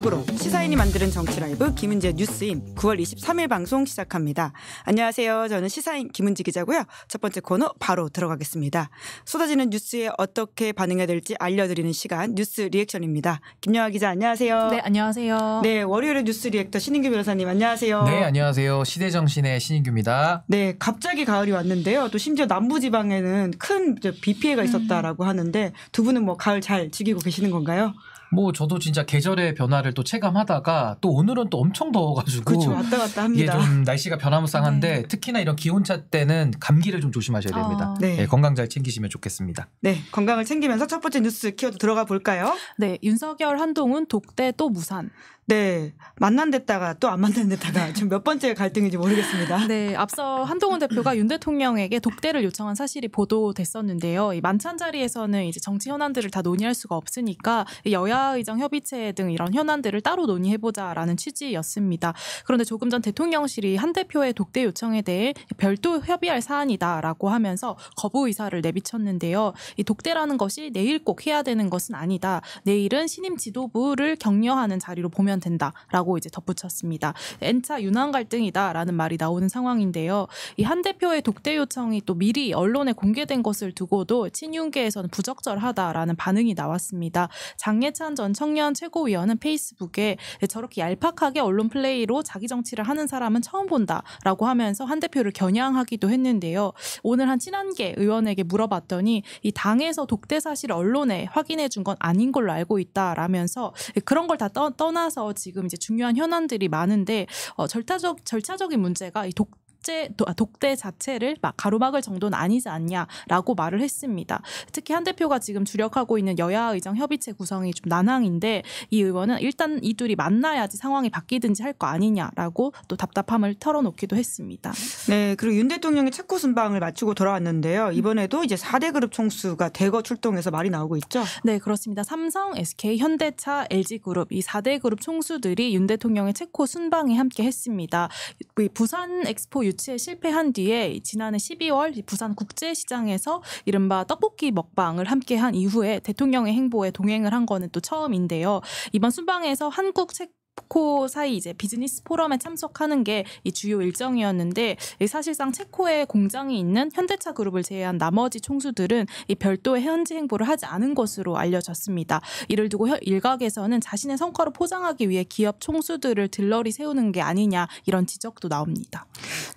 프로 시사인이 만드는 정치 라이브 김은재 뉴스인 9월 23일 방송 시작합니다. 안녕하세요. 저는 시사인 김은지 기자고요. 첫 번째 코너 바로 들어가겠습니다. 쏟아지는 뉴스에 어떻게 반응해야 될지 알려드리는 시간 뉴스 리액션입니다. 김영아 기자 안녕하세요. 네 안녕하세요. 네 월요일의 뉴스 리액터 신인규 변호사님 안녕하세요. 네 안녕하세요. 시대정신의 신인규입니다. 네 갑자기 가을이 왔는데요. 또 심지어 남부지방에는 큰 비 피해가 있었다라고 음. 하는데 두 분은 뭐 가을 잘 즐기고 계시는 건가요? 뭐 저도 진짜 계절의 변화를 또 체감하다가 또 오늘은 또 엄청 더워가지고 그쵸, 왔다 갔다 합니다. 이게 좀 날씨가 변화무쌍한데 네. 특히나 이런 기온차 때는 감기를 좀 조심하셔야 아, 됩니다. 아. 네. 네, 건강 잘 챙기시면 좋겠습니다. 네, 건강을 챙기면서 첫 번째 뉴스 키워드 들어가 볼까요? 네, 윤석열 한동훈 독대 또 무산. 네. 만난 데다가 또 안 만난 데다가 지금 몇 번째 갈등인지 모르겠습니다. 네. 앞서 한동훈 대표가 윤 대통령에게 독대를 요청한 사실이 보도됐었는데요. 이 만찬 자리에서는 이제 정치 현안들을 다 논의할 수가 없으니까 여야 의정 협의체 등 이런 현안들을 따로 논의해보자라는 취지였습니다. 그런데 조금 전 대통령실이 한 대표의 독대 요청에 대해 별도 협의할 사안이다라고 하면서 거부 의사를 내비쳤는데요. 이 독대라는 것이 내일 꼭 해야 되는 것은 아니다. 내일은 신임 지도부를 격려하는 자리로 보면 해면 된다라고 이제 덧붙였습니다. N차 유난 갈등이다라는 말이 나오는 상황인데요. 이 한 대표의 독대 요청이 또 미리 언론에 공개된 것을 두고도 친윤계에서는 부적절하다라는 반응이 나왔습니다. 장예찬 전 청년 최고위원은 페이스북에 저렇게 얄팍하게 언론 플레이로 자기 정치를 하는 사람은 처음 본다라고 하면서 한 대표를 겨냥하기도 했는데요. 오늘 한 친한계 의원에게 물어봤더니 이 당에서 독대 사실 언론에 확인해 준 건 아닌 걸로 알고 있다라면서 그런 걸 다 떠나서 지금 이제 중요한 현안들이 많은데 어, 절차적 절차적인 문제가 이독 독재 아, 독대 자체를 막 가로막을 정도는 아니지 않냐라고 말을 했습니다. 특히 한 대표가 지금 주력하고 있는 여야 의정 협의체 구성이 좀 난항인데 이 의원은 일단 이 둘이 만나야지 상황이 바뀌든지 할 거 아니냐라고 또 답답함을 털어놓기도 했습니다. 네, 그리고 윤 대통령이 체코 순방을 마치고 돌아왔는데요. 음. 이번에도 이제 4대 그룹 총수가 대거 출동해서 말이 나오고 있죠. 네, 그렇습니다. 삼성, SK, 현대차, LG 그룹 이 4대 그룹 총수들이 윤 대통령의 체코 순방에 함께 했습니다. 부산 엑스포 유치에 실패한 뒤에 지난해 12월 부산 국제시장에서 이른바 떡볶이 먹방을 함께한 이후에 대통령의 행보에 동행을 한 거는 또 처음인데요. 이번 순방에서 한국 책 체코 사이 이제 비즈니스 포럼에 참석하는 게이 주요 일정이었는데 사실상 체코에 공장이 있는 현대차 그룹을 제외한 나머지 총수들은 이 별도의 현지 행보를 하지 않은 것으로 알려졌습니다. 이를 두고 일각에서는 자신의 성과를 포장하기 위해 기업 총수들을 들러리 세우는 게 아니냐 이런 지적도 나옵니다.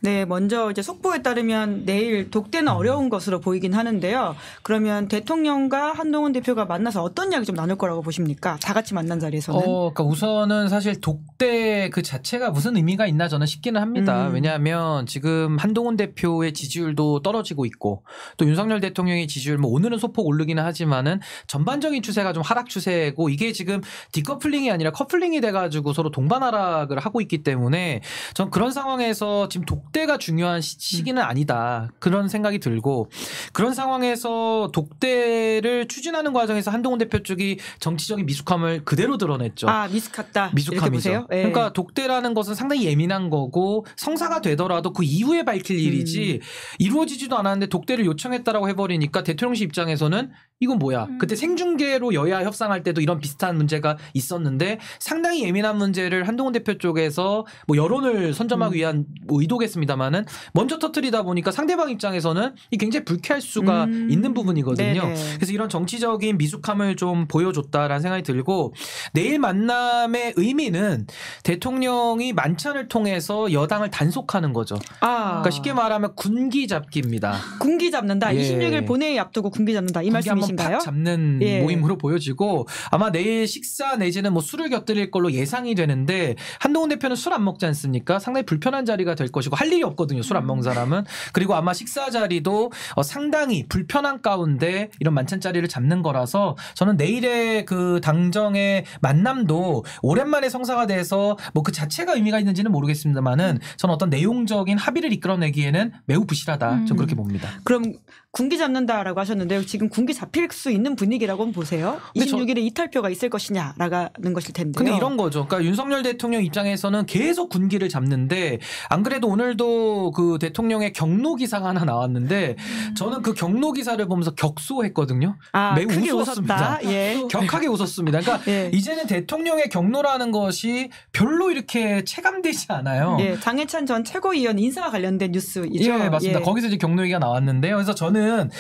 네, 먼저 이제 속보에 따르면 내일 독대는 어려운 것으로 보이긴 하는데요. 그러면 대통령과 한동훈 대표가 만나서 어떤 이야기 좀 나눌 거라고 보십니까? 다 같이 만난 자리에서는? 어, 그러니까 우선은 사실 사실 독대 그 자체가 무슨 의미가 있나 저는 싶기는 합니다. 음. 왜냐하면 지금 한동훈 대표의 지지율도 떨어지고 있고 또 윤석열 대통령의 지지율 뭐 오늘은 소폭 오르기는 하지만은 전반적인 추세가 좀 하락 추세고 이게 지금 디커플링이 아니라 커플링이 돼가지고 서로 동반 하락을 하고 있기 때문에 전 그런 상황에서 지금 독대가 중요한 시, 시기는 아니다 그런 생각이 들고 그런 상황에서 독대를 추진하는 과정에서 한동훈 대표 쪽이 정치적인 미숙함을 그대로 드러냈죠. 아 미숙했다. 미숙 독감이죠. 네. 예. 그러니까 독대라는 것은 상당히 예민한 거고 성사가 되더라도 그 이후에 밝힐 일이지 음. 이루어지지도 않았는데 독대를 요청했다라고 해버리니까 대통령실 입장에서는 이건 뭐야? 음. 그때 생중계로 여야 협상할 때도 이런 비슷한 문제가 있었는데 상당히 예민한 문제를 한동훈 대표 쪽에서 뭐 여론을 선점하기 음. 위한 뭐 의도겠습니다만은 먼저 터뜨리다 보니까 상대방 입장에서는 이 굉장히 불쾌할 수가 음. 있는 부분이거든요. 네네. 그래서 이런 정치적인 미숙함을 좀 보여줬다라는 생각이 들고 내일 만남의 의미는 대통령이 만찬을 통해서 여당을 단속하는 거죠. 아. 그러니까 쉽게 말하면 군기 잡기입니다. 군기 잡는다. 예. 26일 본회의 앞두고 군기 잡는다. 이 말씀이시죠? 것인가요? 잡는 예. 모임으로 보여지고 아마 내일 식사 내지는 뭐 술을 곁들일 걸로 예상이 되는데 한동훈 대표는 술 안 먹지 않습니까? 상당히 불편한 자리가 될 것이고 할 일이 없거든요. 술 안 먹는 음. 사람은 그리고 아마 식사 자리도 어, 상당히 불편한 가운데 이런 만찬 자리를 잡는 거라서 저는 내일의 그 당정의 만남도 오랜만에 성사가 돼서 뭐 그 자체가 의미가 있는지는 모르겠습니다만은 음. 저는 어떤 내용적인 합의를 이끌어내기에는 매우 부실하다. 음. 저는 그렇게 봅니다. 그럼 군기 잡는다라고 하셨는데 지금 군기 잡힐 수 있는 분위기라고 보세요. 26일에 이탈표가 있을 것이냐라는 것일 텐데. 근데 이런 거죠. 그러니까 윤석열 대통령 입장에서는 계속 군기를 잡는데 안 그래도 오늘도 그 대통령의 경로 기사가 하나 나왔는데 저는 그 경로 기사를 보면서 격소했거든요. 아, 매우 웃었습니다. 예. 격하게 웃었습니다. 그러니까 예. 이제는 대통령의 경로라는 것이 별로 이렇게 체감되지 않아요. 예. 장해찬 전 최고위원 인사와 관련된 뉴스이죠. 예, 맞습니다. 예. 거기서 이제 경로 얘기가 나왔는데요. 그래서 저는 저는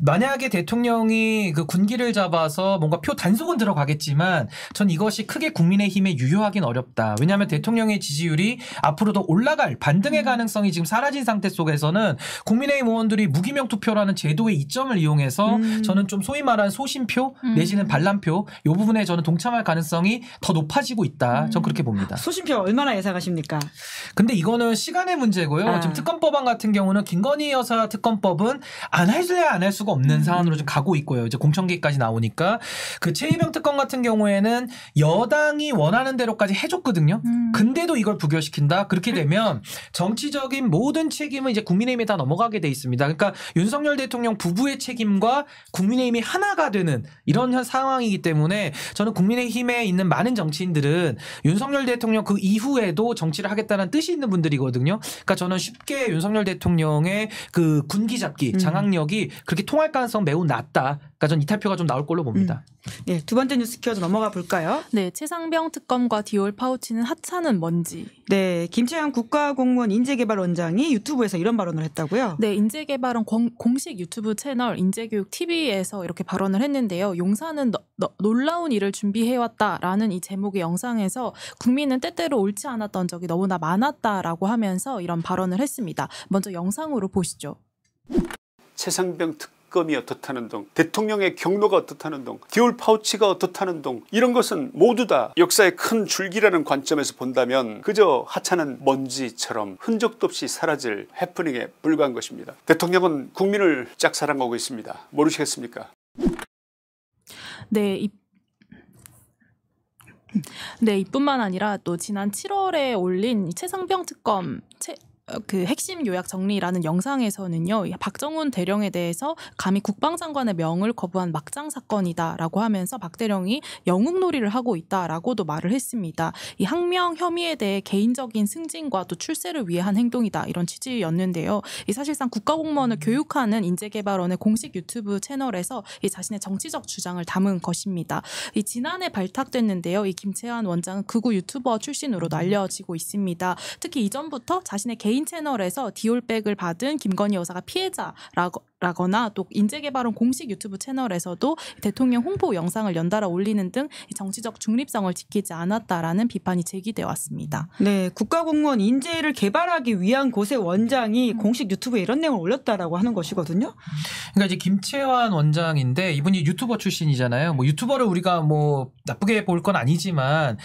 만약에 대통령이 그 군기를 잡아서 뭔가 표 단속은 들어가겠지만 전 이것이 크게 국민의힘에 유효하긴 어렵다. 왜냐하면 대통령의 지지율이 앞으로도 올라갈 반등의 음. 가능성이 지금 사라진 상태 속에서는 국민의힘 의원들이 무기명 투표라는 제도의 이점을 이용해서 음. 저는 좀 소위 말한 소신표 음. 내지는 반란표 이 부분에 저는 동참할 가능성이 더 높아지고 있다. 음. 전 그렇게 봅니다. 소신표 얼마나 예상하십니까? 근데 이거는 시간의 문제고요. 아. 지금 특검법안 같은 경우는 김건희 여사 특검법은 안안 해줘야 안 할 수가 없는 사안으로 음. 좀 가고 있고요. 이제 공청기까지 나오니까 그 최희병 특검 같은 경우에는 여당이 원하는 대로까지 해줬거든요. 음. 근데도 이걸 부결시킨다. 그렇게 음. 되면 정치적인 모든 책임은 이제 국민의힘에 다 넘어가게 돼 있습니다. 그러니까 윤석열 대통령 부부의 책임과 국민의힘이 하나가 되는 이런 상황이기 때문에 저는 국민의힘에 있는 많은 정치인들은 윤석열 대통령 그 이후에도 정치를 하겠다는 뜻이 있는 분들이거든요. 그러니까 저는 쉽게 윤석열 대통령의 그 군기 잡기 장악력 영향력이 그렇게 통할 가능성 매우 낮다. 그러니까 전 이탈표가 좀 나올 걸로 봅니다. 음. 네, 두 번째 뉴스 키워드 넘어가 볼까요? 네, 최상병 특검과 디올 파우치는 하차는 뭔지. 네, 김채영 국가공무원 인재개발원장이 유튜브에서 이런 발언을 했다고요? 네, 인재개발원 공, 공식 유튜브 채널 인재교육 TV에서 이렇게 발언을 했는데요. 용사는 너, 너, 놀라운 일을 준비해왔다라는 이 제목의 영상에서 국민은 때때로 옳지 않았던 적이 너무나 많았다라고 하면서 이런 발언을 했습니다. 먼저 영상으로 보시죠. 최상병 특검이 어떻다는 동 대통령의 경로가 어떻다는 동 겨울 파우치가 어떻다는 동 이런 것은 모두 다 역사의 큰 줄기라는 관점에서 본다면 그저 하찮은 먼지처럼 흔적도 없이 사라질 해프닝에 불과한 것입니다. 대통령은 국민을 짝사랑하고 있습니다. 모르시겠습니까 네, 이... 네, 이뿐만 아니라 또 지난 7월에 올린 최상병 특검 채, 어, 그 핵심 요약 정리라는 영상에서는요 박정훈 대령에 대해서 감히 국방장관의 명을 거부한 막장 사건이다라고 하면서 박 대령이 영웅놀이를 하고 있다라고도 말을 했습니다. 이 항명 혐의에 대해 개인적인 승진과 또 출세를 위한 행동이다 이런 취지였는데요. 이 사실상 국가공무원을 교육하는 인재개발원의 공식 유튜브 채널에서 이 자신의 정치적 주장을 담은 것입니다. 이 지난해 발탁됐는데요. 이 김채환 원장은 극우 유튜버 출신으로 날려지고 있습니다. 특히 이전부터 자신의 개인 개인 채널에서 디올백을 받은 김건희 여사가 피해자라고 라거나 또 인재개발원 공식 유튜브 채널에서도 대통령 홍보 영상을 연달아 올리는 등 정치적 중립성을 지키지 않았다라는 비판이 제기돼 왔습니다. 네, 국가공무원 인재를 개발하기 위한 곳의 원장이 음. 공식 유튜브에 이런 내용을 올렸다라고 하는 것이거든요. 그러니까 이제 김채환 원장인데 이분이 유튜버 출신이잖아요. 뭐 유튜버를 우리가 뭐 나쁘게 볼 건 아니지만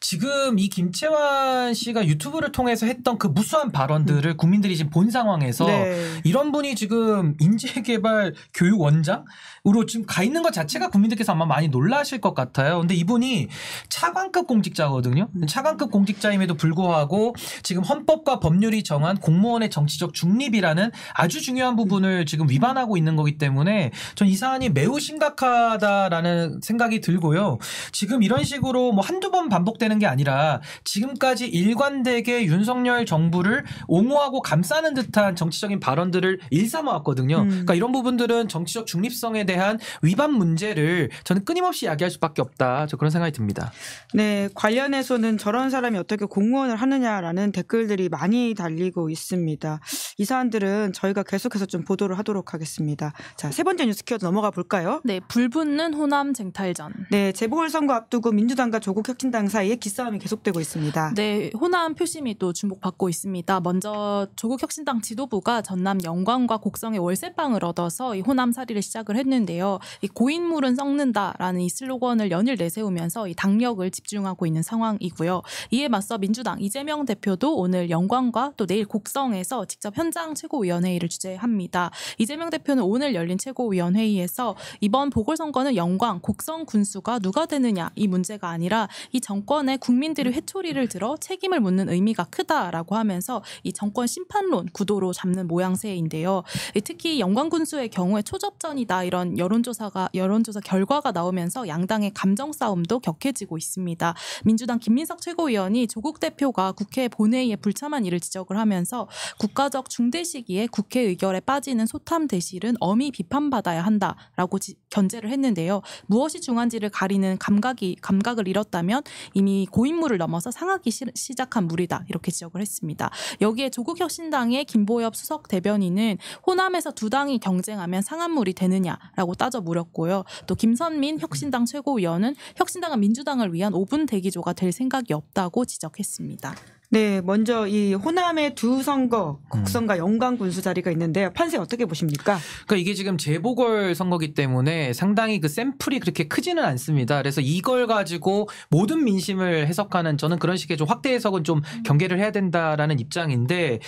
지금 이 김채환 씨가 유튜브를 통해서 했던 그 무수한 발언들을 음. 국민들이 지금 본 상황에서 네. 이런 분이 지금 인 경제개발 교육원장으로 지금 가 있는 것 자체가 국민들께서 아마 많이 놀라실 것 같아요. 근데 이분이 차관급 공직자거든요. 음. 차관급 공직자임에도 불구하고 지금 헌법과 법률이 정한 공무원의 정치적 중립이라는 아주 중요한 부분을 음. 지금 위반하고 있는 거기 때문에 전 이 사안이 매우 심각하다라는 생각이 들고요. 지금 이런 식으로 뭐 한두 번 반복되는 게 아니라 지금까지 일관되게 윤석열 정부를 옹호하고 감싸는 듯한 정치적인 발언들을 일삼아왔거든요. 음. 그러니까 이런 부분들은 정치적 중립성에 대한 위반 문제를 저는 끊임없이 이야기할 수밖에 없다. 저 그런 생각이 듭니다. 네, 관련해서는 저런 사람이 어떻게 공무원을 하느냐라는 댓글들이 많이 달리고 있습니다. 이 사안들은 저희가 계속해서 좀 보도를 하도록 하겠습니다. 자, 세 번째 뉴스 키워드 넘어가 볼까요? 네, 불붙는 호남 쟁탈전. 네, 재보궐선거 앞두고 민주당과 조국 혁신당 사이에 기싸움이 계속되고 있습니다. 네, 호남 표심이 또 주목받고 있습니다. 먼저 조국 혁신당 지도부가 전남 영광과 곡성의 월세 상방을 얻어서 이 호남사리를 시작을 했는데요. 이 고인물은 썩는다라는 이 슬로건을 연일 내세우면서 이 당력을 집중하고 있는 상황이고요. 이에 맞서 민주당 이재명 대표도 오늘 영광과 또 내일 곡성에서 직접 현장 최고위원회의를 주재합니다. 이재명 대표는 오늘 열린 최고위원회의에서 이번 보궐선거는 영광, 곡성 군수가 누가 되느냐 이 문제가 아니라 이 정권의 국민들의 회초리를 들어 책임을 묻는 의미가 크다라고 하면서 이 정권 심판론 구도로 잡는 모양새인데요. 특히 영 영광군수의 경우에 초접전이다 이런 여론조사가 여론조사 결과가 나오면서 양당의 감정 싸움도 격해지고 있습니다. 민주당 김민석 최고위원이 조국 대표가 국회 본회의에 불참한 일을 지적을 하면서 국가적 중대 시기에 국회 의결에 빠지는 소탐 대실은 엄히 비판받아야 한다라고 지, 견제를 했는데요. 무엇이 중한지를 가리는 감각이 감각을 잃었다면 이미 고인물을 넘어서 상하기 시, 작한 물이다 이렇게 지적을 했습니다. 여기에 조국 혁신당의 김보엽 수석 대변인은 호남에서 두달 당이 경쟁하면 상한물이 되느냐라고 따져 물었고요. 또 김선민 혁신당 최고위원은 혁신당은 민주당을 위한 5분 대기조가 될 생각이 없다고 지적했습니다. 네, 먼저 이 호남의 두 선거 음. 국선과 영광 군수 자리가 있는데 판세 어떻게 보십니까? 그러니까 이게 지금 재보궐 선거기 때문에 상당히 그 샘플이 그렇게 크지는 않습니다. 그래서 이걸 가지고 모든 민심을 해석하는 저는 그런 식의 좀 확대 해석은 좀 음. 경계를 해야 된다라는 입장인데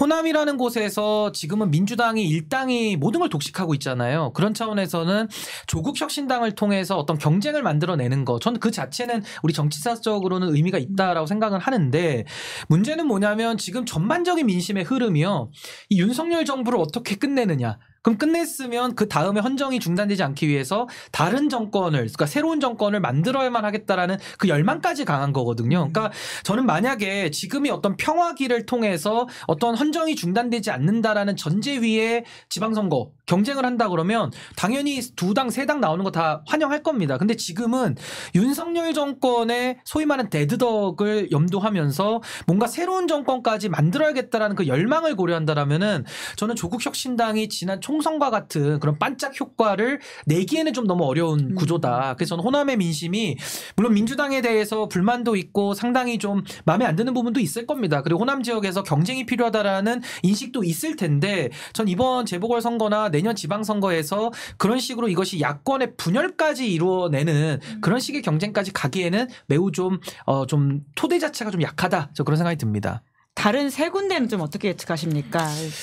호남이라는 곳에서 지금은 민주당이 일당이 모든 걸 독식하고 있잖아요. 그런 차원에서는 조국 혁신당을 통해서 어떤 경쟁을 만들어내는 거, 저는 그 자체는 우리 정치사적으로는 의미가 있다라고 생각을 하는데. 문제는 뭐냐면 지금 전반적인 민심의 흐름이요. 이 윤석열 정부를 어떻게 끝내느냐. 그럼 끝냈으면 그 다음에 헌정이 중단되지 않기 위해서 다른 정권을 그러니까 새로운 정권을 만들어야만 하겠다라는 그 열망까지 강한 거거든요. 그러니까 음. 저는 만약에 지금이 어떤 평화기를 통해서 어떤 헌정이 중단되지 않는다라는 전제 위에 지방선거 경쟁을 한다 그러면 당연히 두 당 세 당 나오는 거 다 환영할 겁니다. 근데 지금은 윤석열 정권의 소위 말하는 데드덕을 염두하면서 뭔가 새로운 정권까지 만들어야겠다라는 그 열망을 고려한다라면은 저는 조국 혁신당이 지난 총선과 같은 그런 반짝 효과를 내기에는 좀 너무 어려운 음. 구조다. 그래서 저는 호남의 민심이 물론 민주당에 대해서 불만도 있고 상당히 좀 마음에 안 드는 부분도 있을 겁니다. 그리고 호남 지역에서 경쟁이 필요하다라는 인식도 있을 텐데 전 이번 재보궐 선거나 내년 지방 선거에서 그런 식으로 이것이 야권의 분열까지 이루어내는 음. 그런 식의 경쟁까지 가기에는 매우 좀어좀 어, 좀 토대 자체가 좀 약하다. 저 그런 생각이 듭니다. 다른 세 군데는 좀 어떻게 예측하십니까?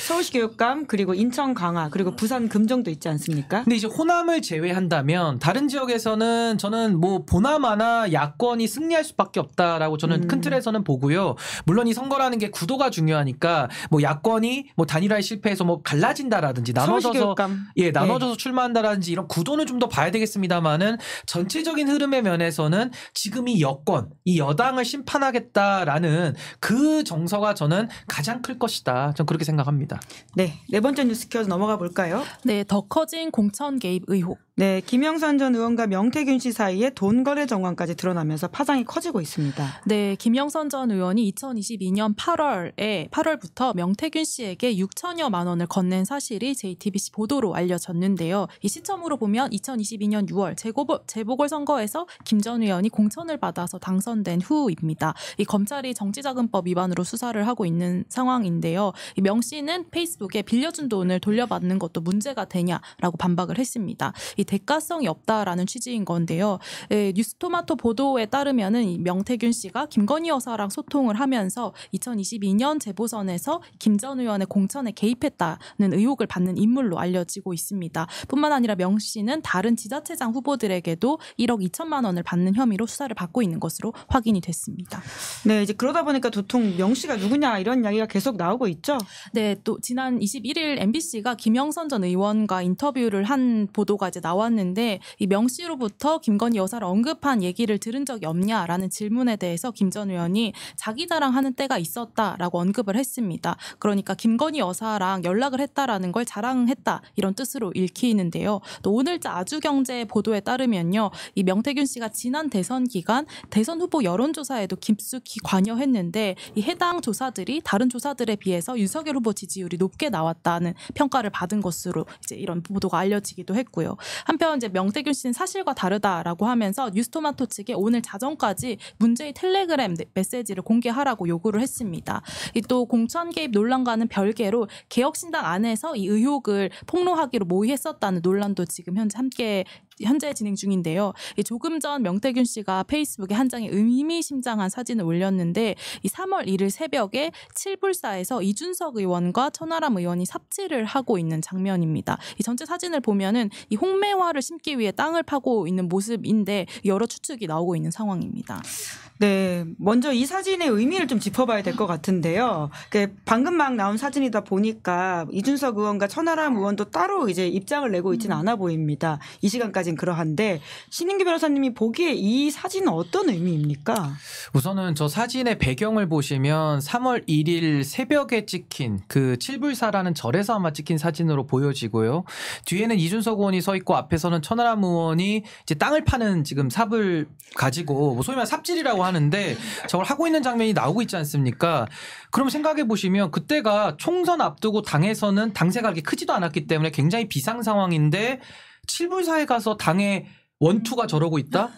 서울시 교육감 그리고 인천 강화 그리고 부산 금정도 있지 않습니까? 근데 이제 호남을 제외한다면 다른 지역에서는 저는 뭐 보나마나 야권이 승리할 수밖에 없다라고 저는 음. 큰 틀에서는 보고요. 물론 이 선거라는 게 구도가 중요하니까 뭐 야권이 뭐 단일화에 실패해서 뭐 갈라진다라든지 나눠져서 예 네. 나눠져서 네. 출마한다라든지 이런 구도는 좀 더 봐야 되겠습니다만은 전체적인 흐름의 면에서는 지금 이 여권 이 여당을 심판하겠다라는 그 정서가 킬러가 저는 가장 클 것이다. 저는 그렇게 생각합니다. 네. 네 번째 뉴스 키워드 넘어가 볼까요? 네. 더 커진 공천 개입 의혹. 네, 김영선 전 의원과 명태균 씨 사이에 돈 거래 정황까지 드러나면서 파장이 커지고 있습니다. 네, 김영선 전 의원이 2022년 8월에 8월부터 명태균 씨에게 6천여만 원을 건넨 사실이 JTBC 보도로 알려졌는데요. 이 시점으로 보면 2022년 6월 재보궐, 재보궐 선거에서 김 전 의원이 공천을 받아서 당선된 후입니다. 이 검찰이 정치자금법 위반으로 수사를 하고 있는 상황인데요. 이 명 씨는 페이스북에 빌려준 돈을 돌려받는 것도 문제가 되냐라고 반박을 했습니다. 이 대가성이 없다라는 취지인 건데요. 예, 뉴스토마토 보도에 따르면은 명태균 씨가 김건희 여사랑 소통을 하면서 2022년 재보선에서 김 전 의원의 공천에 개입했다는 의혹을 받는 인물로 알려지고 있습니다. 뿐만 아니라 명 씨는 다른 지자체장 후보들에게도 1억 2천만 원을 받는 혐의로 수사를 받고 있는 것으로 확인이 됐습니다. 네, 이제 그러다 보니까 도통 명 씨가 누구냐 이런 이야기가 계속 나오고 있죠. 네, 또 지난 21일 MBC가 김영선 전 의원과 인터뷰를 한 보도가 이제 나왔 나왔는데 이 명씨로부터 김건희 여사를 언급한 얘기를 들은 적이 없냐라는 질문에 대해서 김 전 의원이 자기 자랑하는 때가 있었다라고 언급을 했습니다. 그러니까 김건희 여사랑 연락을 했다라는 걸 자랑했다 이런 뜻으로 읽히는데요. 또 오늘자 아주경제 보도에 따르면요. 이 명태균 씨가 지난 대선 기간 대선 후보 여론조사에도 깊숙이 관여했는데 이 해당 조사들이 다른 조사들에 비해서 윤석열 후보 지지율이 높게 나왔다는 평가를 받은 것으로 이제 이런 보도가 알려지기도 했고요. 한편 이제 명태균 씨는 사실과 다르다라고 하면서 뉴스토마토 측에 오늘 자정까지 문제의 텔레그램 네, 메시지를 공개하라고 요구를 했습니다. 또 공천 개입 논란과는 별개로 개혁신당 안에서 이 의혹을 폭로하기로 모의했었다는 논란도 지금 현재 함께 현재 진행 중인데요. 조금 전 명태균 씨가 페이스북에 한 장의 의미심장한 사진을 올렸는데 이 3월 1일 새벽에 칠불사에서 이준석 의원과 천하람 의원이 삽질을 하고 있는 장면입니다. 이 전체 사진을 보면은 이 홍매화를 심기 위해 땅을 파고 있는 모습인데 여러 추측이 나오고 있는 상황입니다. 네, 먼저 이 사진의 의미를 좀 짚어봐야 될 것 같은데요. 그 방금 막 나온 사진이다 보니까 이준석 의원과 천하람 의원도 따로 이제 입장을 내고 있지는 음. 않아 보입니다. 이 시간까지. 정도까진 그러한데 신인규 변호사님이 보기에 이 사진은 어떤 의미입니까? 우선은 저 사진의 배경을 보시면 3월 1일 새벽에 찍힌 그 칠불사라는 절에서 아마 찍힌 사진으로 보여지고요. 뒤에는 이준석 의원이 서 있고 앞에서는 천하람 의원이 이제 땅을 파는 지금 삽을 가지고 뭐 소위 말해 삽질이라고 하는데 저걸 하고 있는 장면이 나오고 있지 않습니까? 그럼 생각해 보시면 그때가 총선 앞두고 당에서는 당세가 그렇게 크지도 않았기 때문에 굉장히 비상 상황인데 칠불사에 가서 당의 원투가 저러고 있다?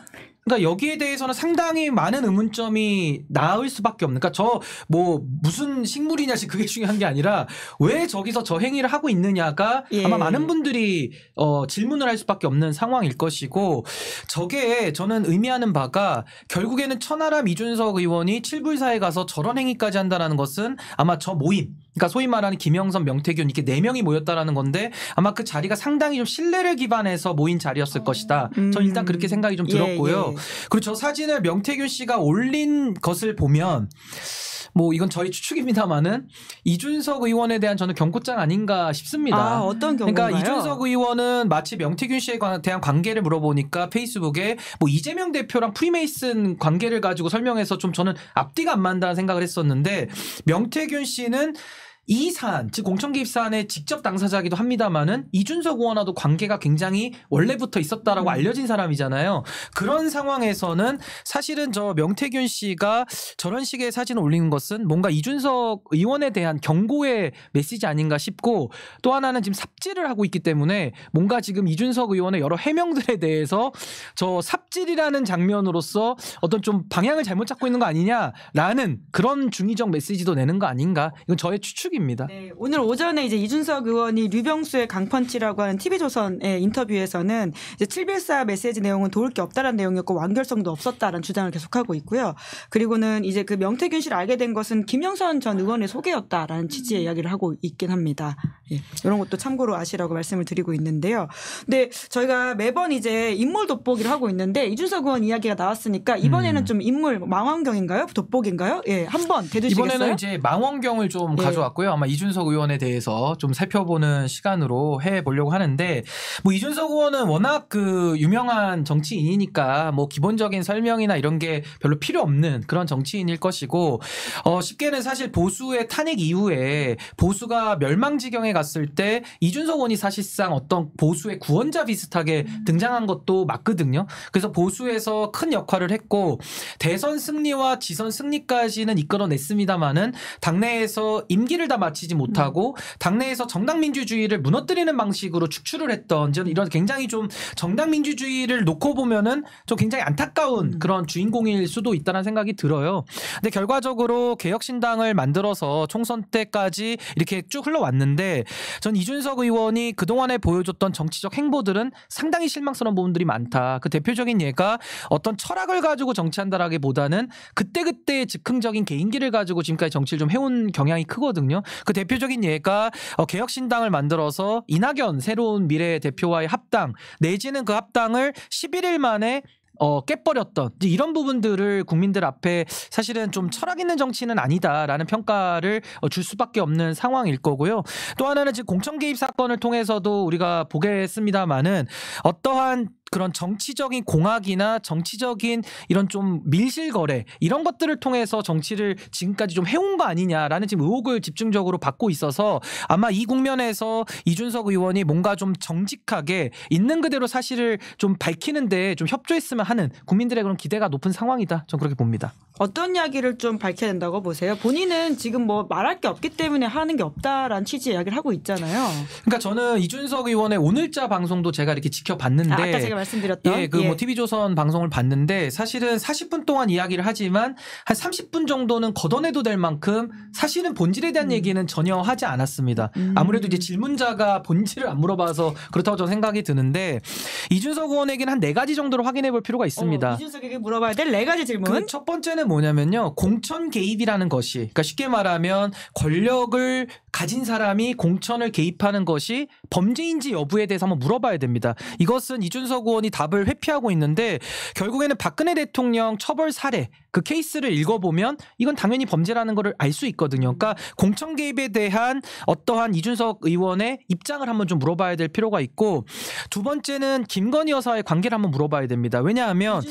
그러니까 여기에 대해서는 상당히 많은 의문점이 나올 수밖에 없는. 그러니까 저 뭐 무슨 식물이냐시 그게 중요한 게 아니라 왜 저기서 저 행위를 하고 있느냐가 예. 아마 많은 분들이 어 질문을 할 수밖에 없는 상황일 것이고 저게 저는 의미하는 바가 결국에는 천하람 이준석 의원이 칠불사에 가서 저런 행위까지 한다라는 것은 아마 저 모임 그러니까 소위 말하는 김영선, 명태균 이렇게 네 명이 모였다라는 건데 아마 그 자리가 상당히 좀 신뢰를 기반해서 모인 자리였을 어. 것이다. 음. 전 일단 그렇게 생각이 좀 예, 들었고요. 예. 그리고 저 사진을 명태균 씨가 올린 것을 보면 뭐 이건 저희 추측입니다만은 이준석 의원에 대한 저는 경고장 아닌가 싶습니다. 아, 어떤 경고 그러니까 이준석 의원은 마치 명태균 씨에 관, 대한 관계를 물어보니까 페이스북에 뭐 이재명 대표랑 프리메이슨 관계를 가지고 설명해서 좀 저는 앞뒤가 안 맞는다는 생각을 했었는데 명태균 씨는 이 사안, 즉 공천개입 사안의 직접 당사자기도 이 합니다만은 이준석 의원와도 관계가 굉장히 원래부터 있었다라고 음. 알려진 사람이잖아요. 그런 상황에서는 사실은 저 명태균 씨가 저런 식의 사진을 올리는 것은 뭔가 이준석 의원에 대한 경고의 메시지 아닌가 싶고 또 하나는 지금 삽질을 하고 있기 때문에 뭔가 지금 이준석 의원의 여러 해명들에 대해서 저 삽질이라는 장면으로서 어떤 좀 방향을 잘못 잡고 있는 거 아니냐라는 그런 중의적 메시지도 내는 거 아닌가 이건 저의 추측이 소식입니다. 네, 오늘 오전에 이제 이준석 의원이 류병수의 강펀치라고 하는 TV조선의 인터뷰에서는 이제 714 메시지 내용은 도울 게 없다라는 내용이었고 완결성도 없었다라는 주장을 계속하고 있고요. 그리고는 이제 그 명태균 씨를 알게 된 것은 김영선 전 의원의 소개였다라는 취지의 이야기를 하고 있긴 합니다. 예, 이런 것도 참고로 아시라고 말씀을 드리고 있는데요. 근데 저희가 매번 이제 인물 돋보기를 하고 있는데 이준석 의원 이야기가 나왔으니까 이번에는 음. 좀 인물 망원경인가요? 돋보기인가요? 예, 한번 대두시겠어요? 이번에는 이제 망원경을 좀 예. 가져왔고요. 있고요. 아마 이준석 의원에 대해서 좀 살펴보는 시간으로 해 보려고 하는데 뭐 이준석 의원은 워낙 그 유명한 정치인이니까 뭐 기본적인 설명이나 이런 게 별로 필요 없는 그런 정치인일 것이고 어 쉽게는 사실 보수의 탄핵 이후에 보수가 멸망지경에 갔을 때 이준석 의원이 사실상 어떤 보수의 구원자 비슷하게 음. 등장한 것도 맞거든요. 그래서 보수에서 큰 역할을 했고 대선 승리와 지선 승리까지는 이끌어냈습니다만은 당내에서 임기를 다 마치지 못하고 음. 당내에서 정당 민주주의를 무너뜨리는 방식으로 축출을 했던 저는 이런 굉장히 좀 정당 민주주의를 놓고 보면은 좀 굉장히 안타까운 음. 그런 주인공일 수도 있다는 생각이 들어요. 근데 결과적으로 개혁신당을 만들어서 총선 때까지 이렇게 쭉 흘러왔는데 전 이준석 의원이 그동안에 보여줬던 정치적 행보들은 상당히 실망스러운 부분들이 많다. 그 대표적인 예가 어떤 철학을 가지고 정치한다라기보다는 그때그때의 즉흥적인 개인기를 가지고 지금까지 정치를 좀 해온 경향이 크거든요. 있거든요. 그 대표적인 예가 어, 개혁신당을 만들어서 이낙연 새로운 미래의 대표와의 합당 내지는 그 합당을 11일 만에 어, 깨버렸던 이런 부분들을 국민들 앞에 사실은 좀 철학 있는 정치는 아니다라는 평가를 어, 줄 수밖에 없는 상황일 거고요. 또 하나는 지금 공천 개입 사건을 통해서도 우리가 보겠습니다만은 어떠한 그런 정치적인 공학이나 정치적인 이런 좀 밀실거래 이런 것들을 통해서 정치를 지금까지 좀 해온 거 아니냐라는 지금 의혹을 집중적으로 받고 있어서 아마 이 국면에서 이준석 의원이 뭔가 좀 정직하게 있는 그대로 사실을 좀 밝히는데 좀 협조했으면 하는 국민들의 그런 기대가 높은 상황이다. 전 그렇게 봅니다. 어떤 이야기를 좀 밝혀야 된다고 보세요? 본인은 지금 뭐 말할 게 없기 때문에 하는 게 없다라는 취지의 이야기를 하고 있잖아요. 그러니까 저는 이준석 의원의 오늘자 방송도 제가 이렇게 지켜봤는데 아, 말씀드렸던 예, 그뭐 예. TV조선 방송을 봤는데 사실은 40분 동안 이야기를 하지만 한 30분 정도는 걷어내도 될 만큼 사실은 본질에 대한 음. 얘기는 전혀 하지 않았습니다. 음. 아무래도 이제 질문자가 본질을 안 물어봐서 그렇다고 저는 생각이 드는데 이준석 의원에게는 한 네 가지 정도로 확인해 볼 필요가 있습니다. 어, 이준석에게 물어봐야 될 네 가지 질문. 그첫 번째는 뭐냐면요. 공천 개입이라는 것이 그러니까 쉽게 말하면 권력을 가진 사람이 공천을 개입하는 것이 범죄인지 여부에 대해서 한번 물어봐야 됩니다. 이것은 이준석 대법원이 답을 회피하고 있는데 결국에는 박근혜 대통령 처벌 사례 그 케이스를 읽어보면 이건 당연히 범죄라는 것을 알 수 있거든요. 그러니까 공천 개입에 대한 어떠한 이준석 의원의 입장을 한번 좀 물어봐야 될 필요가 있고 두 번째는 김건희 여사의 관계를 한번 물어봐야 됩니다. 왜냐하면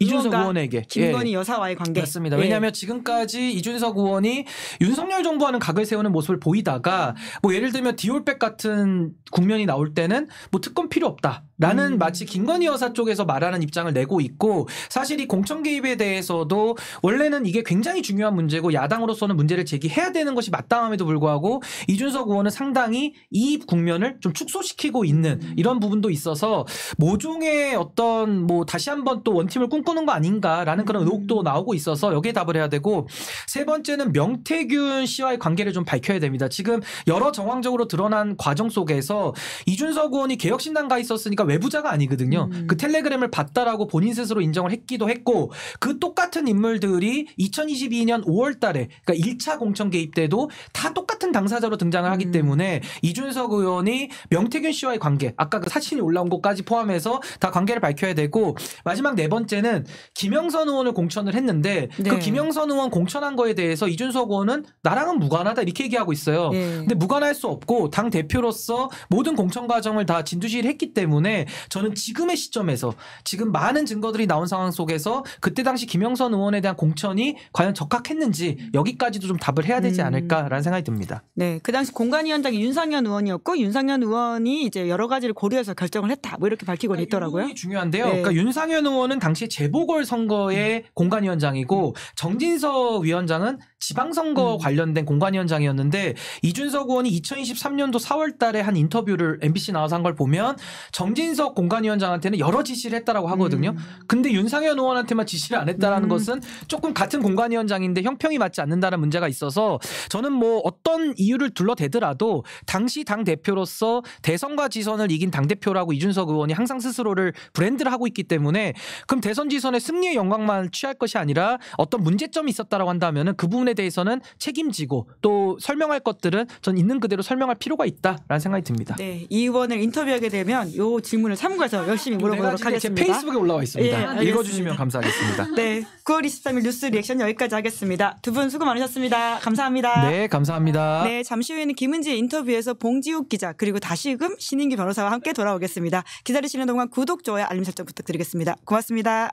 이준석 의원에게 김건희 예. 여사와의 관계 맞습니다. 예. 왜냐하면 지금까지 이준석 의원이 윤석열 정부와는 각을 세우는 모습을 보이다가 뭐 예를 들면 디올백 같은 국면이 나올 때는 뭐 특검 필요 없다. 라는 음. 마치 김건희 여사 쪽에서 말하는 입장을 내고 있고 사실 이 공천 개입에 대해서도 원래는 이게 굉장히 중요한 문제고 야당으로서는 문제를 제기해야 되는 것이 마땅함에도 불구하고 이준석 의원은 상당히 이 국면을 좀 축소시키고 있는 음. 이런 부분도 있어서 모종의 어떤 뭐 다시 한번 또 원팀을 꿈꾸 보는 거 아닌가라는 그런 음. 의혹도 나오고 있어서 여기에 답을 해야 되고 세 번째는 명태균 씨와의 관계를 좀 밝혀야 됩니다. 지금 여러 정황적으로 드러난 과정 속에서 이준석 의원이 개혁신당 가 있었으니까 외부자가 아니거든요. 음. 그 텔레그램을 봤다라고 본인 스스로 인정을 했기도 했고 그 똑같은 인물들이 2022년 5월 달에 그러니까 1차 공천 개입 때도 다 똑같은 당사자로 등장을 하기 음. 때문에 이준석 의원이 명태균 씨와의 관계 아까 그 사진이 올라온 것까지 포함해서 다 관계를 밝혀야 되고 마지막 네 번째는 보면은 김영선 의원을 공천을 했는데 그 네. 그 김영선 의원 공천한 거에 대해서 이준석 의원은 나랑은 무관하다 이렇게 얘기하고 있어요. 네. 근데 무관할 수 없고 당 대표로서 모든 공천 과정을 다 진두지휘했기 때문에 저는 지금의 시점에서 지금 많은 증거들이 나온 상황 속에서 그때 당시 김영선 의원에 대한 공천이 과연 적합했는지 여기까지도 좀 답을 해야 되지 음. 않을까라는 생각이 듭니다. 네, 그 당시 공관위원장이 윤상현 의원이었고 윤상현 의원이 이제 여러 가지를 고려해서 결정을 했다 뭐 이렇게 밝히고 그러니까 아, 있더라고요. 중요한데요. 네. 그러니까 윤상현 의원은 당시에 재 재보궐 선거의 음. 공관위원장이고 음. 정진석 위원장은 지방선거 음. 관련된 공관위원장이었는데 이준석 의원이 2023년도 4월달에 한 인터뷰를 MBC 나와서 한 걸 보면 정진석 공관위원장한테는 여러 지시를 했다라고 하거든요. 음. 근데 윤상현 의원한테만 지시를 안 했다라는 음. 것은 조금 같은 공관위원장인데 형평이 맞지 않는다는 문제가 있어서 저는 뭐 어떤 이유를 둘러대더라도 당시 당 대표로서 대선과 지선을 이긴 당 대표라고 이준석 의원이 항상 스스로를 브랜드를 하고 있기 때문에 그럼 대선 지 시선의 승리의 영광만 취할 것이 아니라 어떤 문제점이 있었다라고 한다면그 부분에 대해서는 책임지고 또 설명할 것들은 전 있는 그대로 설명할 필요가 있다라는 생각이 듭니다. 네, 이 의원을 인터뷰하게 되면 이 질문을 참고해서 열심히 네, 물어보도록 하겠습니다. 페이스북에 올라와 있습니다. 예, 읽어주시면 감사하겠습니다. 네, 9월 23일 뉴스 리액션 여기까지 하겠습니다. 두 분 수고 많으셨습니다. 감사합니다. 네, 감사합니다. 네, 잠시 후에는 김은지 인터뷰에서 봉지욱 기자 그리고 다시금 신인기 변호사와 함께 돌아오겠습니다. 기다리시는 동안 구독, 좋아요, 알림 설정 부탁드리겠습니다. 고맙습니다.